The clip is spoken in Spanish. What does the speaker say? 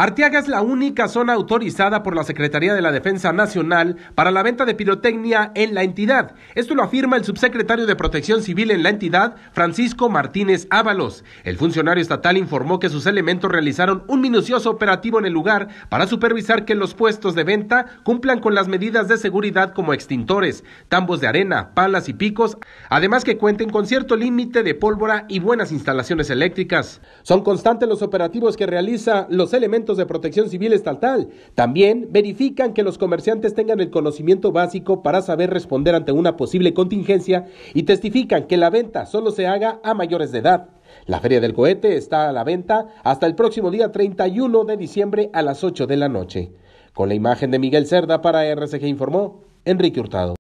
Arteaga es la única zona autorizada por la Secretaría de la Defensa Nacional para la venta de pirotecnia en la entidad. Esto lo afirma el subsecretario de Protección Civil en la entidad, Francisco Martínez Ábalos. El funcionario estatal informó que sus elementos realizaron un minucioso operativo en el lugar para supervisar que los puestos de venta cumplan con las medidas de seguridad como extintores, tambos de arena, palas y picos, además que cuenten con cierto límite de pólvora y buenas instalaciones eléctricas. Son constantes los operativos que realiza los elementos de protección civil estatal. También verifican que los comerciantes tengan el conocimiento básico para saber responder ante una posible contingencia y testifican que la venta solo se haga a mayores de edad. La Feria del Cohete está a la venta hasta el próximo día 31 de diciembre a las 8 de la noche. Con la imagen de Miguel Cerda para RCG informó Enrique Hurtado.